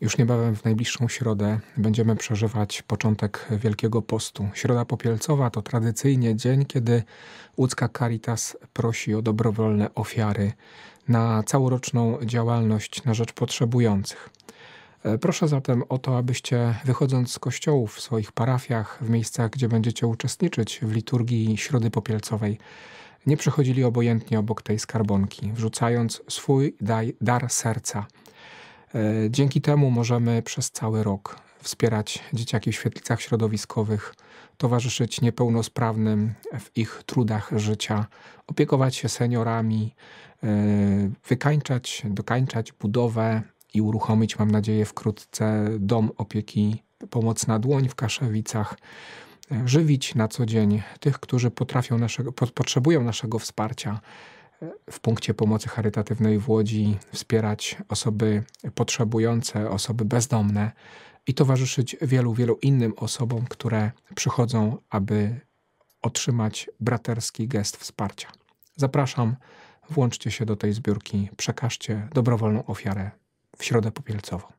Już niebawem w najbliższą środę będziemy przeżywać początek Wielkiego Postu. Środa Popielcowa to tradycyjnie dzień, kiedy łódzka Caritas prosi o dobrowolne ofiary na całoroczną działalność na rzecz potrzebujących. E, proszę zatem o to, abyście wychodząc z kościołów w swoich parafiach, w miejscach, gdzie będziecie uczestniczyć w liturgii Środy Popielcowej, nie przechodzili obojętnie obok tej skarbonki, wrzucając swój dar serca – E, dzięki temu możemy przez cały rok wspierać dzieciaki w świetlicach środowiskowych, towarzyszyć niepełnosprawnym w ich trudach życia, opiekować się seniorami, e, wykańczać, dokańczać budowę i uruchomić, mam nadzieję, wkrótce dom opieki Pomocna Dłoń w Kaszewicach. E, żywić na co dzień tych, którzy potrafią naszego, potrzebują naszego wsparcia w punkcie pomocy charytatywnej w Łodzi wspierać osoby potrzebujące, osoby bezdomne i towarzyszyć wielu, wielu innym osobom, które przychodzą, aby otrzymać braterski gest wsparcia. Zapraszam, włączcie się do tej zbiórki, przekażcie dobrowolną ofiarę w Środę Popielcową.